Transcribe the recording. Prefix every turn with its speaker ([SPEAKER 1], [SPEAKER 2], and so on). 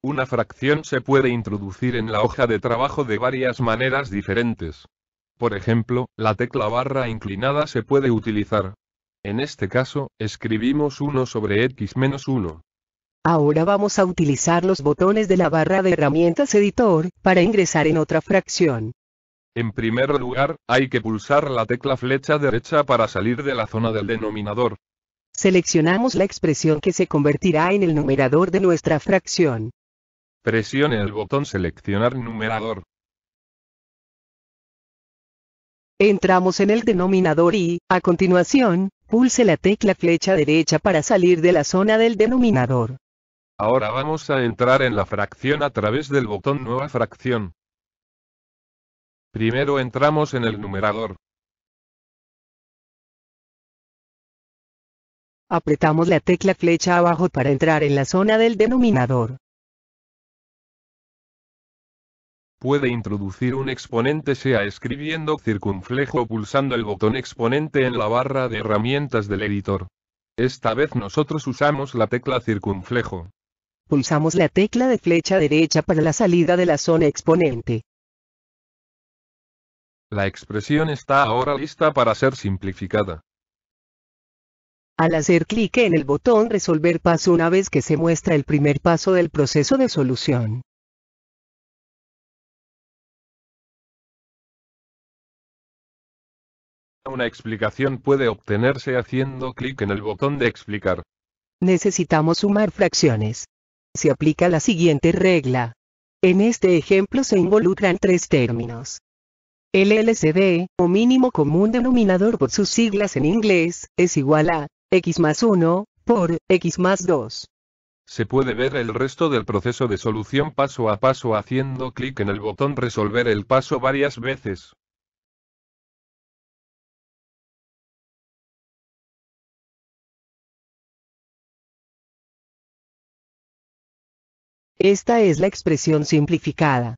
[SPEAKER 1] Una fracción se puede introducir en la hoja de trabajo de varias maneras diferentes.
[SPEAKER 2] Por ejemplo, la tecla barra inclinada se puede utilizar. En este caso, escribimos 1 sobre x menos 1.
[SPEAKER 3] Ahora vamos a utilizar los botones de la barra de herramientas editor, para ingresar en otra fracción.
[SPEAKER 2] En primer lugar, hay que pulsar la tecla flecha derecha para salir de la zona del denominador.
[SPEAKER 3] Seleccionamos la expresión que se convertirá en el numerador de nuestra fracción.
[SPEAKER 2] Presione el botón Seleccionar numerador.
[SPEAKER 1] Entramos en el denominador y, a continuación, pulse la
[SPEAKER 3] tecla flecha derecha para salir de la zona del denominador.
[SPEAKER 2] Ahora vamos a entrar en la fracción a través del botón Nueva fracción. Primero entramos en el numerador.
[SPEAKER 1] Apretamos la tecla flecha abajo para entrar en la zona del denominador.
[SPEAKER 2] Puede introducir un exponente sea escribiendo circunflejo o pulsando el botón exponente en la barra de herramientas del editor. Esta vez nosotros usamos la tecla circunflejo.
[SPEAKER 3] Pulsamos la tecla
[SPEAKER 1] de flecha derecha para la salida de la zona exponente.
[SPEAKER 2] La expresión está ahora lista para ser simplificada.
[SPEAKER 1] Al hacer clic en el botón Resolver paso una vez que se muestra el primer paso del proceso de solución, Una explicación puede obtenerse haciendo
[SPEAKER 2] clic en el botón de explicar.
[SPEAKER 3] Necesitamos sumar fracciones. Se aplica la siguiente regla. En este ejemplo se involucran tres términos. El LCD, o mínimo común denominador por sus siglas en inglés, es igual a x más 1, por x más 2.
[SPEAKER 2] Se puede ver el resto del proceso de solución paso a paso haciendo clic en el botón resolver el paso varias veces.
[SPEAKER 1] Esta es la expresión simplificada.